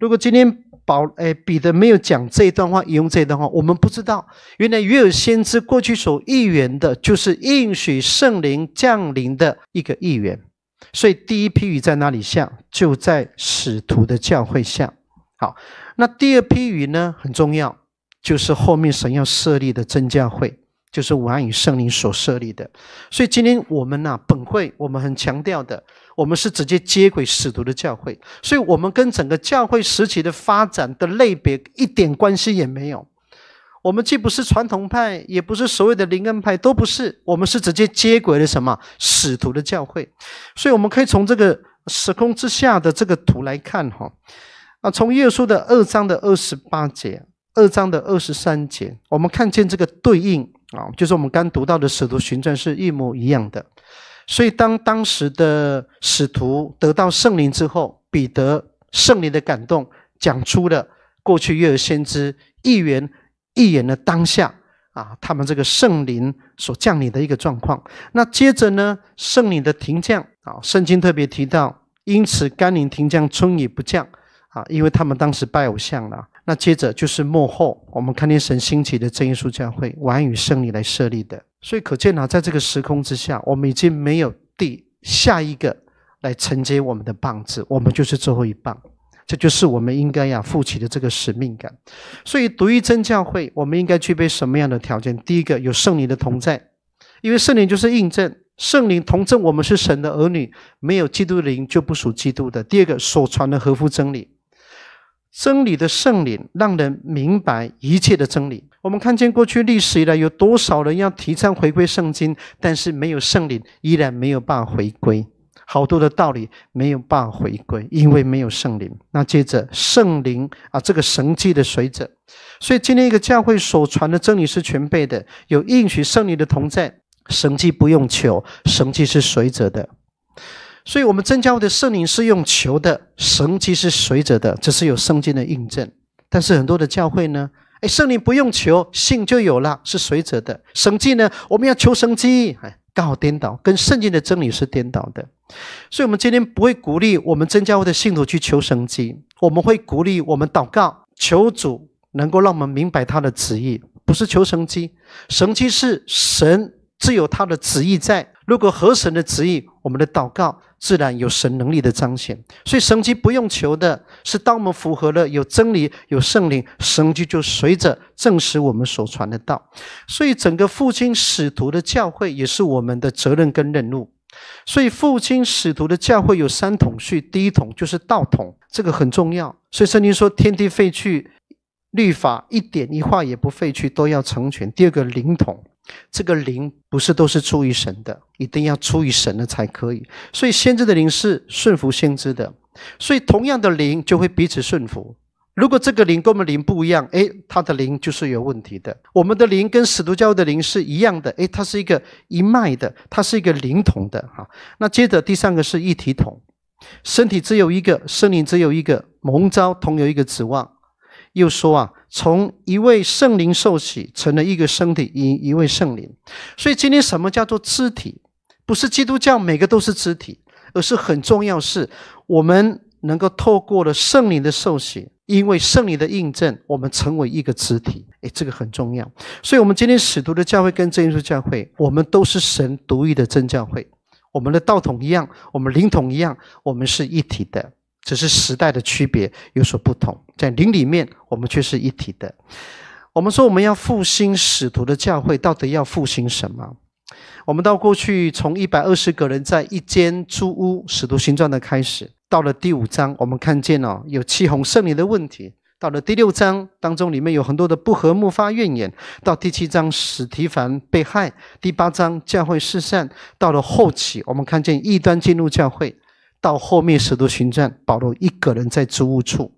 如果今天。保诶，彼得没有讲这一段话，引用这一段话，我们不知道。原来约尔先知过去所预言的，就是应许圣灵降临的一个预言。所以第一批雨在哪里下？就在使徒的教会下。好，那第二批雨呢，很重要，就是后面神要设立的真教会。就是万与圣灵所设立的，所以今天我们呐，本会我们很强调的，我们是直接接轨使徒的教会，所以我们跟整个教会时期的发展的类别一点关系也没有。我们既不是传统派，也不是所谓的灵恩派，都不是。我们是直接接轨的什么使徒的教会，所以我们可以从这个时空之下的这个图来看哈，啊，从耶稣的二章的二十八节、二章的二十三节，我们看见这个对应。啊，就是我们刚读到的使徒行传是一模一样的，所以当当时的使徒得到圣灵之后，彼得圣灵的感动，讲出了过去约尔先知、一员、一员的当下啊，他们这个圣灵所降临的一个状况。那接着呢，圣灵的停降啊，圣经特别提到，因此甘宁停降，春雨不降啊，因为他们当时拜偶像了。那接着就是幕后，我们看见神兴起的真耶稣教会，完与圣灵来设立的。所以可见啊，在这个时空之下，我们已经没有地下一个来承接我们的棒子，我们就是最后一棒。这就是我们应该要负起的这个使命感。所以独一真教会，我们应该具备什么样的条件？第一个，有圣灵的同在，因为圣灵就是印证，圣灵同证我们是神的儿女，没有基督灵就不属基督的。第二个，所传的合乎真理。真理的圣灵让人明白一切的真理。我们看见过去历史以来，有多少人要提倡回归圣经，但是没有圣灵，依然没有办法回归。好多的道理没有办法回归，因为没有圣灵。那接着，圣灵啊，这个神迹的随着。所以今天一个教会所传的真理是全备的，有应许圣灵的同在，神迹不用求，神迹是随着的。所以，我们增加我的圣灵是用求的，神迹是随着的，这是有圣经的印证。但是很多的教会呢，哎，圣灵不用求，信就有了，是随着的。神迹呢，我们要求神迹，哎，刚好颠倒，跟圣经的真理是颠倒的。所以，我们今天不会鼓励我们增加我的信徒去求神迹，我们会鼓励我们祷告，求主能够让我们明白他的旨意，不是求神迹。神迹是神自有他的旨意在。如果合神的旨意，我们的祷告自然有神能力的彰显。所以神迹不用求的，是当我们符合了有真理、有圣灵，神迹就随着证实我们所传的道。所以整个父亲使徒的教会也是我们的责任跟任务。所以父亲使徒的教会有三统序，第一统就是道统，这个很重要。所以圣经说天地废去律法一点一画也不废去，都要成全。第二个灵统。这个灵不是都是出于神的，一定要出于神的才可以。所以先知的灵是顺服先知的，所以同样的灵就会彼此顺服。如果这个灵跟我们灵不一样，哎，他的灵就是有问题的。我们的灵跟使徒教的灵是一样的，哎，它是一个一脉的，它是一个灵统的哈。那接着第三个是一体统，身体只有一个，身灵只有一个，蒙召同有一个指望。又说啊，从一位圣灵受洗成了一个身体，一一位圣灵。所以今天什么叫做肢体？不是基督教每个都是肢体，而是很重要，是我们能够透过了圣灵的受洗，因为圣灵的印证，我们成为一个肢体。哎，这个很重要。所以我们今天使徒的教会跟真耶稣教会，我们都是神独一的真教会，我们的道统一样，我们灵统一样，我们是一体的。只是时代的区别有所不同，在灵里面我们却是一体的。我们说我们要复兴使徒的教会，到底要复兴什么？我们到过去从一百二十个人在一间租屋，使徒行传的开始，到了第五章，我们看见哦有气哄圣灵的问题；到了第六章当中，里面有很多的不和睦、发怨言；到第七章，史提凡被害；第八章，教会失散；到了后期，我们看见异端进入教会。到后面使徒行难，保罗一个人在职务处。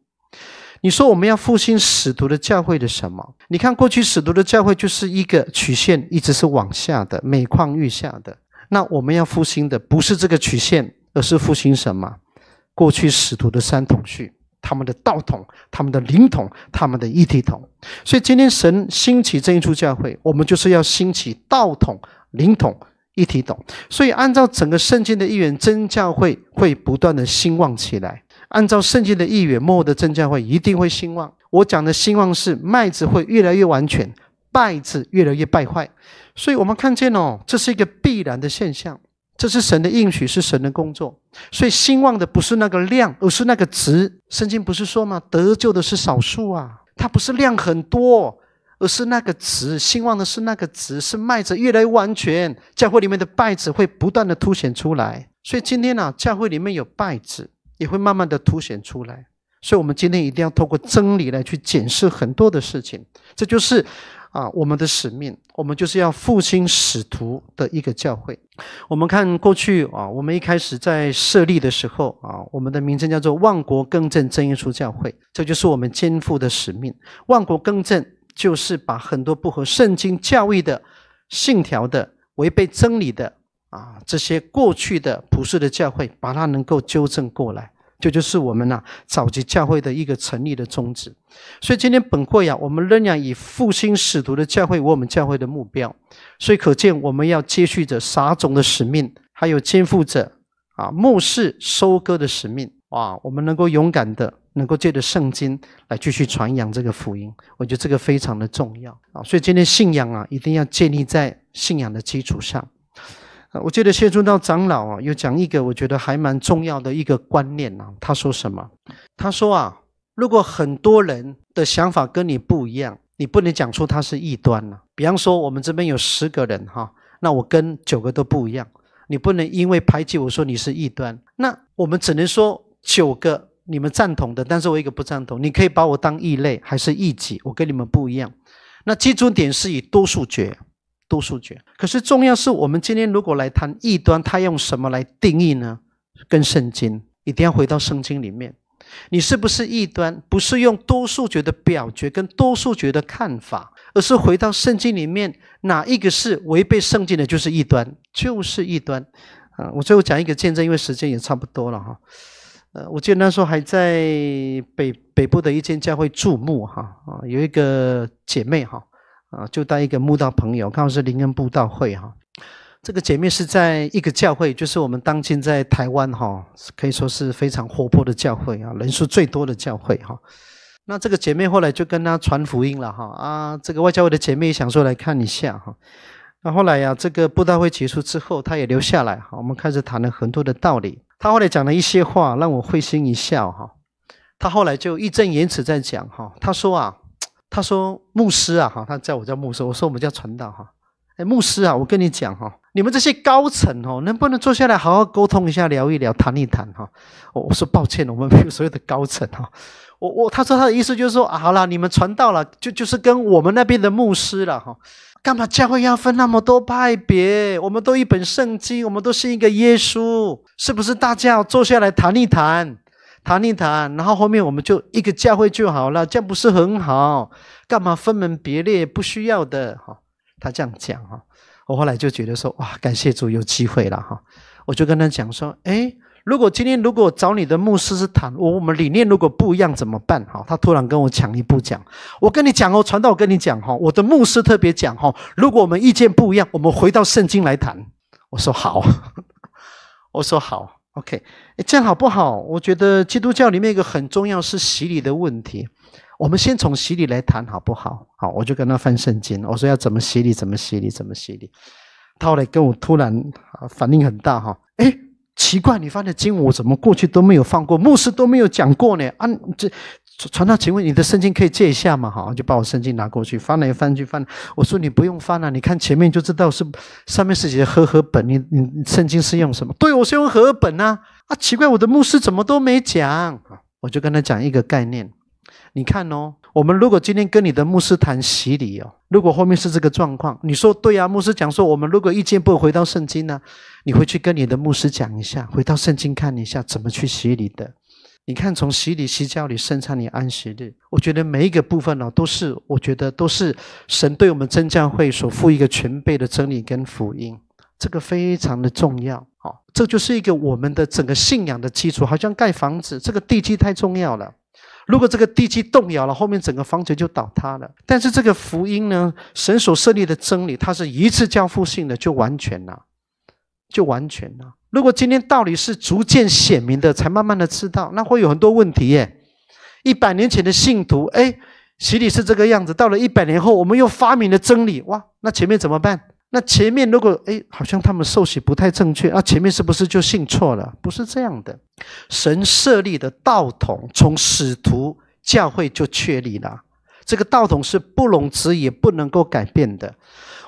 你说我们要复兴使徒的教会的什么？你看过去使徒的教会就是一个曲线，一直是往下的，每况愈下的。那我们要复兴的不是这个曲线，而是复兴什么？过去使徒的三统绪，他们的道统、他们的灵统、他们的一体统。所以今天神兴起这一处教会，我们就是要兴起道统、灵统。一体懂，所以按照整个圣经的意愿，真教会会不断的兴旺起来。按照圣经的意愿，末的真教会一定会兴旺。我讲的兴旺是麦子会越来越完全，败子越来越败坏。所以我们看见哦，这是一个必然的现象，这是神的应许，是神的工作。所以兴旺的不是那个量，而是那个值。圣经不是说吗？得救的是少数啊，它不是量很多。而是那个子兴旺的是那个子，是麦子越来越完全，教会里面的败子会不断的凸显出来。所以今天呢，教会里面有败子也会慢慢的凸显出来。所以，我们今天一定要透过真理来去检视很多的事情，这就是啊我们的使命。我们就是要复兴使徒的一个教会。我们看过去啊，我们一开始在设立的时候啊，我们的名称叫做万国更正真耶稣教会，这就是我们肩负的使命。万国更正。就是把很多不合圣经教义的、信条的、违背真理的啊这些过去的普世的教会，把它能够纠正过来，这就是我们呐，早期教会的一个成立的宗旨。所以今天本会呀，我们仍然以复兴使徒的教会为我们教会的目标。所以可见我们要接续着撒种的使命，还有肩负着啊牧视收割的使命啊，我们能够勇敢的。能够借着圣经来继续传扬这个福音，我觉得这个非常的重要啊！所以今天信仰啊，一定要建立在信仰的基础上。我记得谢忠道长老啊，又讲一个我觉得还蛮重要的一个观念啊。他说什么？他说啊，如果很多人的想法跟你不一样，你不能讲出他是异端了。比方说，我们这边有十个人哈，那我跟九个都不一样，你不能因为排挤我说你是异端。那我们只能说九个。你们赞同的，但是我一个不赞同。你可以把我当异类还是异己？我跟你们不一样。那基准点是以多数决，多数决。可是重要是我们今天如果来谈异端，他用什么来定义呢？跟圣经，一定要回到圣经里面。你是不是异端？不是用多数决的表决跟多数决的看法，而是回到圣经里面，哪一个是违背圣经的，就是异端，就是异端。啊，我最后讲一个见证，因为时间也差不多了哈。呃，我记得那时候还在北北部的一间教会注目哈啊，有一个姐妹哈啊，就带一个牧道朋友，刚好是灵恩布道会哈。这个姐妹是在一个教会，就是我们当今在台湾哈，可以说是非常活泼的教会啊，人数最多的教会哈。那这个姐妹后来就跟他传福音了哈啊，这个外教会的姐妹也想说来看一下哈。那后来呀，这个布道会结束之后，她也留下来哈，我们开始谈了很多的道理。他后来讲了一些话，让我会心一笑哈。他后来就义正言辞在讲哈，他说啊，他说牧师啊哈，他叫我叫牧师，我说我们叫传道哈。哎，牧师啊，我跟你讲哈，你们这些高层哦，能不能坐下来好好沟通一下，聊一聊，谈一谈哈？我说抱歉，我们没有所有的高层哈。我我他说他的意思就是说，好了，你们传道了，就就是跟我们那边的牧师了哈。干嘛教会要分那么多派别？我们都一本圣经，我们都信一个耶稣，是不是？大家坐下来谈一谈，谈一谈，然后后面我们就一个教会就好了，这样不是很好？干嘛分门别类？不需要的哈。他这样讲哈，我后来就觉得说哇，感谢主有机会了哈。我就跟他讲说，哎。如果今天如果找你的牧师是谈，我我们理念如果不一样怎么办？哈，他突然跟我抢一步讲，我跟你讲哦，传道我跟你讲哈，我的牧师特别讲哈，如果我们意见不一样，我们回到圣经来谈。我说好，我说好，OK，这样好不好？我觉得基督教里面一个很重要是洗礼的问题，我们先从洗礼来谈好不好？好，我就跟他翻圣经，我说要怎么洗礼怎么洗礼怎么洗礼。他后来跟我突然反应很大哈，哎。奇怪，你翻的经我怎么过去都没有放过，牧师都没有讲过呢？啊，这传道，请问你的圣经可以借一下吗？好，就把我圣经拿过去翻来翻去翻。我说你不用翻了，你看前面就知道是上面是写和合本，你你圣经是用什么？对我是用和合本啊。啊，奇怪，我的牧师怎么都没讲？我就跟他讲一个概念。你看哦，我们如果今天跟你的牧师谈洗礼哦，如果后面是这个状况，你说对啊？牧师讲说，我们如果意见不回到圣经呢，你回去跟你的牧师讲一下，回到圣经看一下怎么去洗礼的。你看，从洗礼、洗教礼、圣餐礼、安息日，我觉得每一个部分呢，都是我觉得都是神对我们真教会所付一个全备的真理跟福音，这个非常的重要啊！这就是一个我们的整个信仰的基础，好像盖房子，这个地基太重要了。如果这个地基动摇了，后面整个房子就倒塌了。但是这个福音呢，神所设立的真理，它是一次交付性的，就完全了，就完全了。如果今天道理是逐渐显明的，才慢慢的知道，那会有很多问题耶。一百年前的信徒，哎，洗礼是这个样子，到了一百年后，我们又发明了真理，哇，那前面怎么办？那前面如果哎，好像他们受洗不太正确那前面是不是就信错了？不是这样的，神设立的道统从使徒教会就确立了，这个道统是不容置疑、不能够改变的。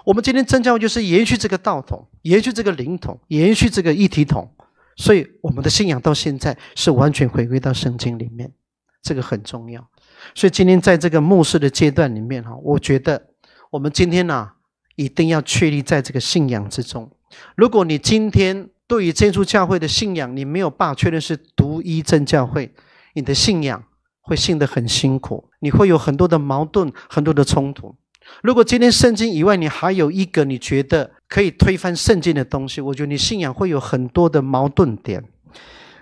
我们今天正教会就是延续这个道统，延续这个灵统，延续这个一体统，所以我们的信仰到现在是完全回归到圣经里面，这个很重要。所以今天在这个牧师的阶段里面哈，我觉得我们今天呢。一定要确立在这个信仰之中。如果你今天对于基督教会的信仰，你没有办法确认是独一真教会，你的信仰会信得很辛苦，你会有很多的矛盾，很多的冲突。如果今天圣经以外，你还有一个你觉得可以推翻圣经的东西，我觉得你信仰会有很多的矛盾点。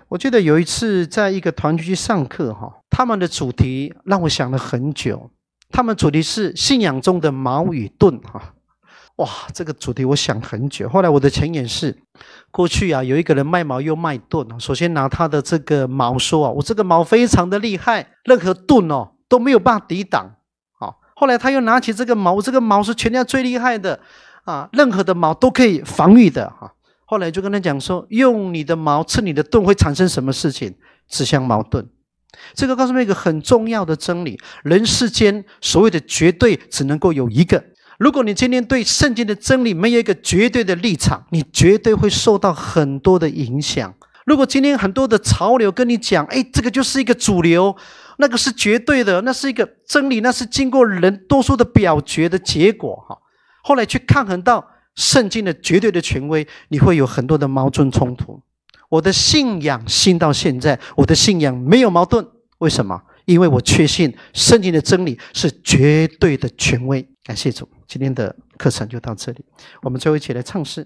我记得有一次在一个团聚去上课，哈，他们的主题让我想了很久。他们主题是信仰中的矛与盾，哈。哇，这个主题我想很久。后来我的前言是，过去啊，有一个人卖矛又卖盾首先拿他的这个矛说啊，我这个矛非常的厉害，任何盾哦都没有办法抵挡啊。后来他又拿起这个矛，这个矛是全家最厉害的啊，任何的矛都可以防御的哈。后来就跟他讲说，用你的矛刺你的盾会产生什么事情？自相矛盾。这个告诉那一个很重要的真理，人世间所谓的绝对只能够有一个。如果你今天对圣经的真理没有一个绝对的立场，你绝对会受到很多的影响。如果今天很多的潮流跟你讲：“哎，这个就是一个主流，那个是绝对的，那是一个真理，那是经过人多数的表决的结果。”哈，后来去抗衡到圣经的绝对的权威，你会有很多的矛盾冲突。我的信仰信到现在，我的信仰没有矛盾，为什么？因为我确信圣经的真理是绝对的权威。感谢主。今天的课程就到这里，我们最后一起来唱诗。